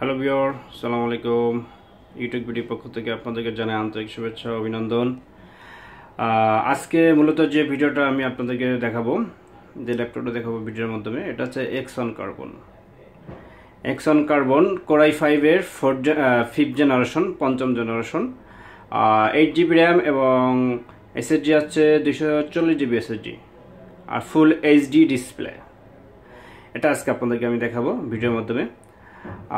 hello বিয়র সালাম আলাইকুম YouTube video পক্ষ থেকে আপনাদেরকে জানাই আন্তরিক শুভেচ্ছা অভিনন্দন আজকে মূলত যে ভিডিওটা আমি আপনাদেরকে দেখাবো যে ল্যাপটপটা দেখাবো ভিডিওর মাধ্যমে এটা হচ্ছে X one carbon X one carbon core i ফাইভের ফোর ফিফথ জেনারেশন পঞ্চম জেনারেশন এইট জিবি র্যাম এবং এসএসডি হচ্ছে দুশো চল্লিশ জিবি এসএসডি আর ফুল এইচডি ডিসপ্লে এটা আজকে আপনাদেরকে আমি দেখাবো ভিডিওর মাধ্যমে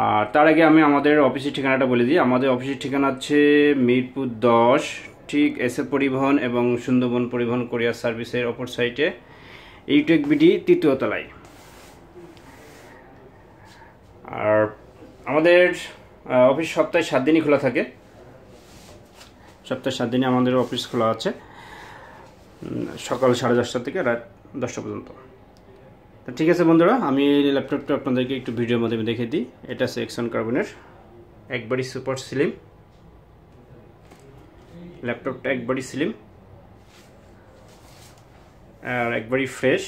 আর তার আগে আমি আমাদের অফিসের ঠিকানাটা বলে দিই আমাদের অফিসের ঠিকানা হচ্ছে মিরপুর দশ ঠিক এস পরিবহন এবং সুন্দরবন পরিবহন কোরিয়ার সার্ভিসের অপর সাইটে ইউটেক বিডি তৃতীয় তলায় আর আমাদের অফিস সপ্তাহে সাত দিনই খোলা থাকে সপ্তাহে সাত দিনই আমাদের অফিস খোলা আছে সকাল সাড়ে দশটা থেকে রাত দশটা পর্যন্ত তো ঠিক আছে বন্ধুরা আমি এই ল্যাপটপটা আপনাদেরকে একটু ভিডিওর মাধ্যমে দেখে দিই এটা সেকশন কার্বনের একবারই সুপার স্লিম ল্যাপটপটা একবারই স্লিম আর একবারই ফ্রেশ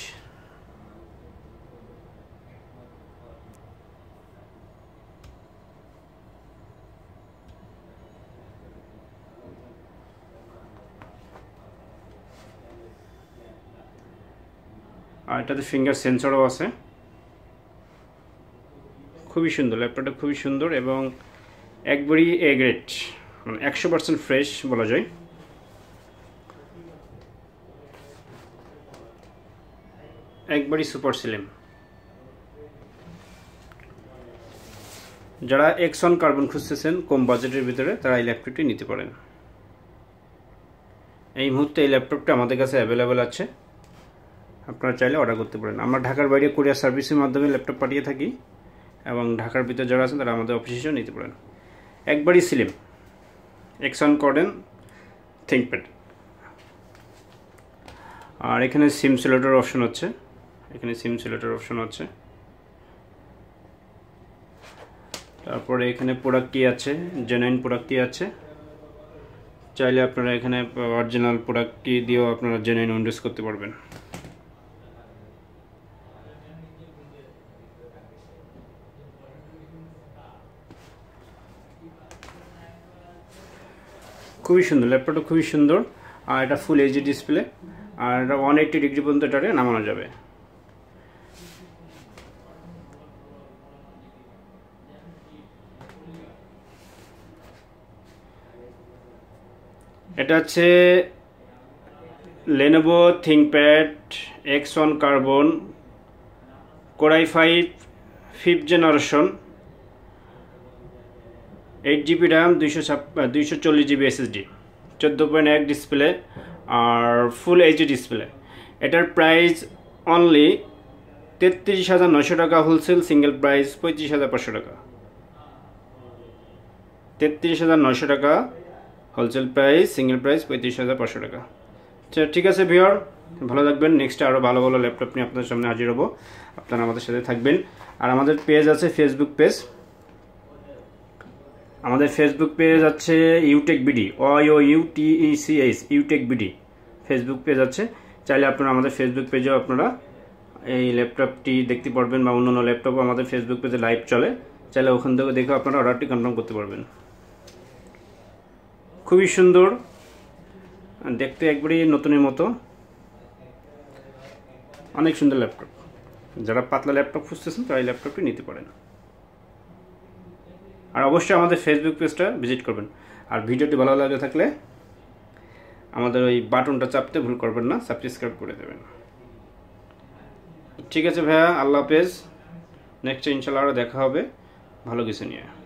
আর এটাতে ফিঙ্গার সেন্সরও আছে খুবই সুন্দর ল্যাপটপটা খুবই সুন্দর এবং একবারই এ গ্রেট মানে একশো পার্সেন্ট ফ্রেশ বলা যায় একবারই সুপার সিলিম যারা এক্সন কার্বন খুঁজতেছেন কম বাজেটের ভিতরে তারা এই ল্যাপটপটি নিতে পারেন এই মুহূর্তে এই ল্যাপটপটা আমাদের কাছে অ্যাভেলেবেল আছে আপনারা চাইলে অর্ডার করতে পারেন আমরা ঢাকার বাইরে কোরিয়ার সার্ভিসের মাধ্যমে ল্যাপটপ পাঠিয়ে থাকি এবং ঢাকার ভিতরে যারা আছেন তারা আমাদের অফিসে এসেও নিতে পারেন একবারই সিলিম এক্সন কর্ডেন থিঙ্কপ্যাড আর এখানে সিম সিলেটার অপশন হচ্ছে এখানে সিম সিলেটার অপশন হচ্ছে তারপরে এখানে প্রোডাক্ট কী আছে জেনাইন প্রোডাক্ট কী আছে চাইলে আপনারা এখানে অরিজিনাল প্রোডাক্ট কী দিয়েও আপনারা জেনাইন উইন্ডোজ করতে পারবেন খুবই সুন্দর ল্যাপটপটা খুবই সুন্দর আর এটা ফুল এইচডি ডিসপ্লে আর এটা ওয়ান এইট্টি ডিগ্রি পর্যন্ত এটা নামানো যাবে এটা হচ্ছে Lenovo ThinkPad X one carbon core i five fifth generation eight GB RAM দুইশো দুইশো চল্লিশ জিবি এসএসডি চোদ্দো পয়েন্ট এক ডিসপ্লে আর ফুল এইচডি ডিসপ্লে এটার প্রাইস অনলি তেত্রিশ হাজার নশো টাকা হোলসেল সিঙ্গেল প্রাইস পঁয়ত্রিশ হাজার পাঁচশো টাকা তেত্রিশ হাজার নশো টাকা হোলসেল প্রাইস সিঙ্গেল প্রাইস পঁয়ত্রিশ হাজার পাঁচশো টাকা আচ্ছা ঠিক আছে ভিওর ভালো থাকবেন নেক্সট আরও ভালো ভালো ল্যাপটপ নিয়ে আপনার সামনে হাজির হবো আপনারা আমাদের সাথে থাকবেন আর আমাদের পেজ আছে ফেসবুক পেজ আমাদের ফেসবুক পেজ আছে ইউটেক বিডি অয়ো ইউটিইসিএস ইউটেক বিডি ফেসবুক পেজ আছে চাইলে আপনারা আমাদের ফেসবুক পেজেও আপনারা এই ল্যাপটপটি দেখতে পারবেন বা অন্যান্য ল্যাপটপও আমাদের ফেসবুক পেজে লাইভ চলে চাইলে ওখান থেকে দেখে আপনারা অর্ডারটি কনফার্ম করতে পারবেন খুবই সুন্দর দেখতে একবারই নতুনের মতো অনেক সুন্দর ল্যাপটপ যারা পাতলা ল্যাপটপ খুঁজতেছেন তারা এই ল্যাপটপটি নিতে পারেন আর অবশ্যই আমাদের ফেসবুক পেজটা ভিজিট করবেন আর ভিডিওটি ভালো লাগে থাকলে আমাদের ওই বাটনটা চাপতে ভুল করবেন না সাবস্ক্রাইব করে দেবেন ঠিক আছে ভাইয়া আল্লাহ হাফেজ নেক্সট ইনশাল্লাহ আরও দেখা হবে ভালো কিছু নিয়ে